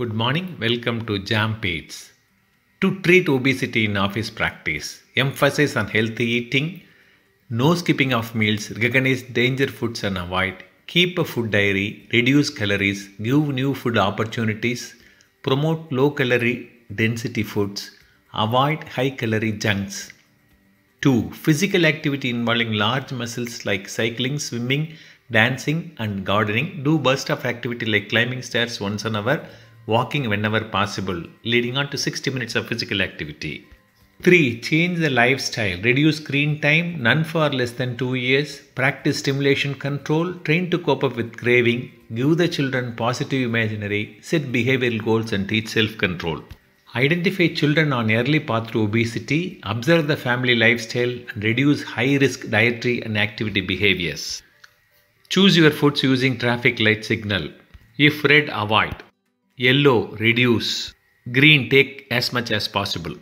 Good morning, welcome to Jam Pates. To treat obesity in office practice, emphasis on healthy eating, no skipping of meals, recognize danger foods and avoid, keep a food diary, reduce calories, give new food opportunities, promote low calorie density foods, avoid high calorie junks. 2. Physical activity involving large muscles like cycling, swimming, dancing, and gardening. Do burst of activity like climbing stairs once an hour, walking whenever possible, leading on to 60 minutes of physical activity. 3. Change the lifestyle. Reduce screen time, none for less than 2 years. Practice stimulation control. Train to cope up with craving. Give the children positive imaginary. Set behavioral goals and teach self control. Identify children on early path to obesity. Observe the family lifestyle and reduce high risk dietary and activity behaviors. Choose your foods using traffic light signal. If red, avoid. yellow reduce green take as much as possible